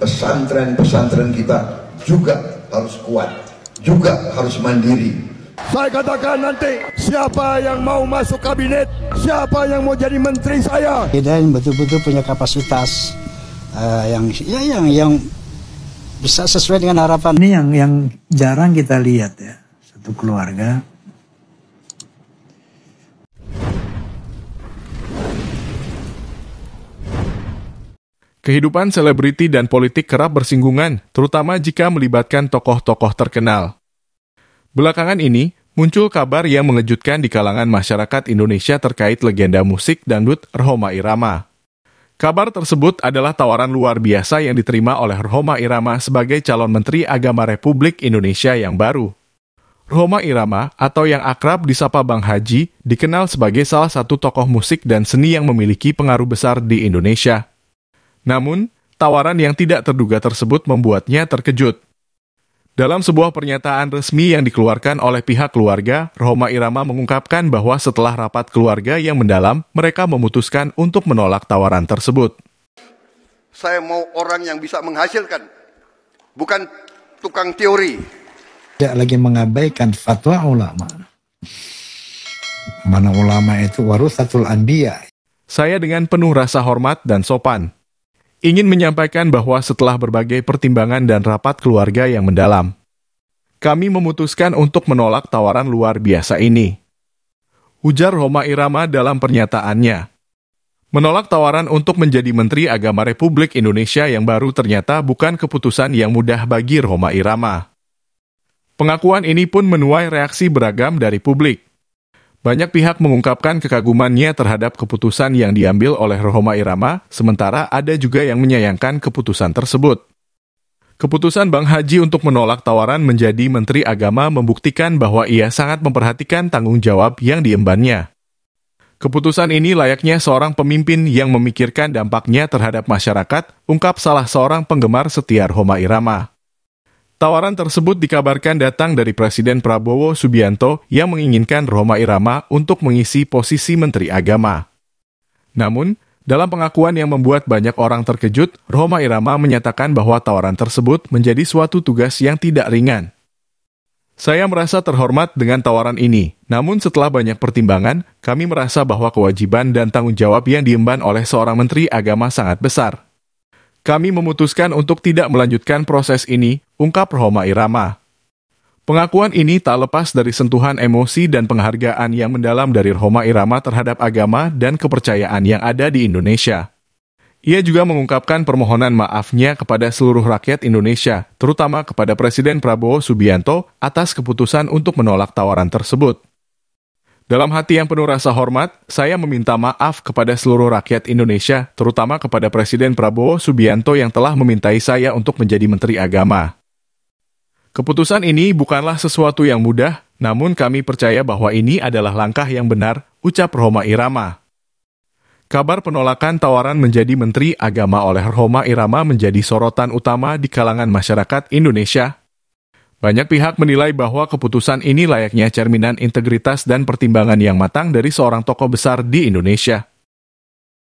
pesantren-pesantren kita juga harus kuat, juga harus mandiri. Saya katakan nanti siapa yang mau masuk kabinet, siapa yang mau jadi menteri saya. Kita betul-betul punya kapasitas uh, yang ya yang yang bisa sesuai dengan harapan. Ini yang yang jarang kita lihat ya satu keluarga Kehidupan selebriti dan politik kerap bersinggungan, terutama jika melibatkan tokoh-tokoh terkenal. Belakangan ini, muncul kabar yang mengejutkan di kalangan masyarakat Indonesia terkait legenda musik dangdut Rhoma Irama. Kabar tersebut adalah tawaran luar biasa yang diterima oleh Rhoma Irama sebagai calon Menteri Agama Republik Indonesia yang baru. Rhoma Irama atau yang akrab disapa Bang Haji dikenal sebagai salah satu tokoh musik dan seni yang memiliki pengaruh besar di Indonesia. Namun, tawaran yang tidak terduga tersebut membuatnya terkejut. Dalam sebuah pernyataan resmi yang dikeluarkan oleh pihak keluarga, Roma Irama mengungkapkan bahwa setelah rapat keluarga yang mendalam, mereka memutuskan untuk menolak tawaran tersebut. Saya mau orang yang bisa menghasilkan, bukan tukang teori. Tidak lagi mengabaikan fatwa ulama. Mana ulama itu warusatul anbiya. Saya dengan penuh rasa hormat dan sopan ingin menyampaikan bahwa setelah berbagai pertimbangan dan rapat keluarga yang mendalam, kami memutuskan untuk menolak tawaran luar biasa ini. Ujar Roma Irama dalam pernyataannya. Menolak tawaran untuk menjadi Menteri Agama Republik Indonesia yang baru ternyata bukan keputusan yang mudah bagi Roma Irama. Pengakuan ini pun menuai reaksi beragam dari publik. Banyak pihak mengungkapkan kekagumannya terhadap keputusan yang diambil oleh Roma Irama, sementara ada juga yang menyayangkan keputusan tersebut. Keputusan Bang Haji untuk menolak tawaran menjadi Menteri Agama membuktikan bahwa ia sangat memperhatikan tanggung jawab yang diembannya. Keputusan ini layaknya seorang pemimpin yang memikirkan dampaknya terhadap masyarakat, ungkap salah seorang penggemar setia Roma Irama. Tawaran tersebut dikabarkan datang dari Presiden Prabowo Subianto yang menginginkan Roma Irama untuk mengisi posisi Menteri Agama. Namun, dalam pengakuan yang membuat banyak orang terkejut, Roma Irama menyatakan bahwa tawaran tersebut menjadi suatu tugas yang tidak ringan. Saya merasa terhormat dengan tawaran ini, namun setelah banyak pertimbangan, kami merasa bahwa kewajiban dan tanggung jawab yang diemban oleh seorang Menteri Agama sangat besar kami memutuskan untuk tidak melanjutkan proses ini, ungkap Roma Irama. Pengakuan ini tak lepas dari sentuhan emosi dan penghargaan yang mendalam dari Roma Irama terhadap agama dan kepercayaan yang ada di Indonesia. Ia juga mengungkapkan permohonan maafnya kepada seluruh rakyat Indonesia, terutama kepada Presiden Prabowo Subianto atas keputusan untuk menolak tawaran tersebut. Dalam hati yang penuh rasa hormat, saya meminta maaf kepada seluruh rakyat Indonesia, terutama kepada Presiden Prabowo Subianto yang telah memintai saya untuk menjadi Menteri Agama. Keputusan ini bukanlah sesuatu yang mudah, namun kami percaya bahwa ini adalah langkah yang benar, ucap Roma Irama. Kabar penolakan tawaran menjadi Menteri Agama oleh Roma Irama menjadi sorotan utama di kalangan masyarakat Indonesia banyak pihak menilai bahwa keputusan ini layaknya cerminan integritas dan pertimbangan yang matang dari seorang tokoh besar di Indonesia.